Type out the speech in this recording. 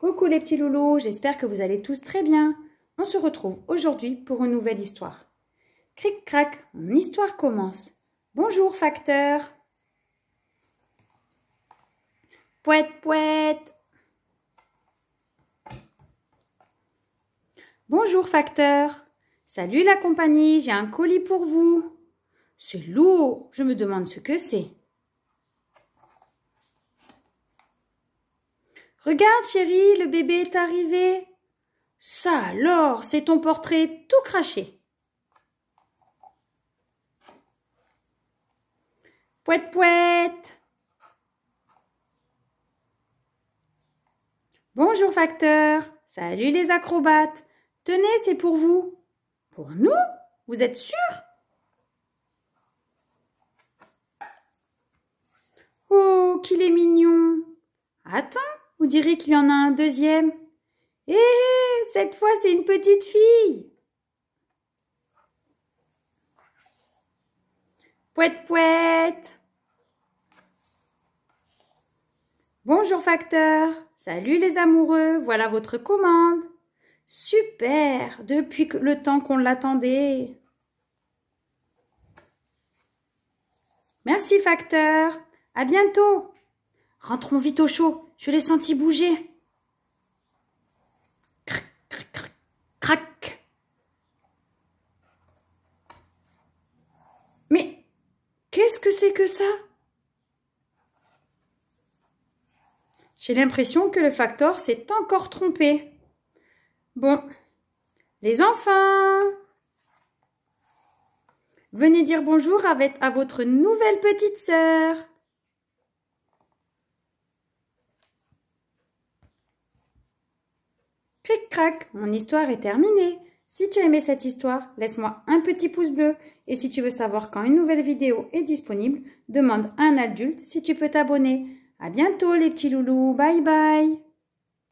Coucou les petits loulous, j'espère que vous allez tous très bien. On se retrouve aujourd'hui pour une nouvelle histoire. Cric-crac, mon histoire commence. Bonjour facteur. Pouette, pouette. Bonjour facteur. Salut la compagnie, j'ai un colis pour vous. C'est lourd, je me demande ce que c'est. Regarde, chérie, le bébé est arrivé. Ça alors, c'est ton portrait tout craché. Pouette, pouette. Bonjour, facteur. Salut les acrobates. Tenez, c'est pour vous. Pour nous Vous êtes sûrs Oh, qu'il est mignon. Attends, dirait qu'il y en a un deuxième. Hé, eh, eh, cette fois c'est une petite fille. Pouette pouette. Bonjour facteur. Salut les amoureux, voilà votre commande. Super, depuis le temps qu'on l'attendait. Merci facteur. À bientôt. Rentrons vite au chaud. Je l'ai senti bouger. Crac, crac, crac, crac. Mais qu'est-ce que c'est que ça J'ai l'impression que le facteur s'est encore trompé. Bon, les enfants, venez dire bonjour à votre nouvelle petite sœur. crack crac mon histoire est terminée. Si tu as aimé cette histoire, laisse-moi un petit pouce bleu. Et si tu veux savoir quand une nouvelle vidéo est disponible, demande à un adulte si tu peux t'abonner. À bientôt les petits loulous, bye bye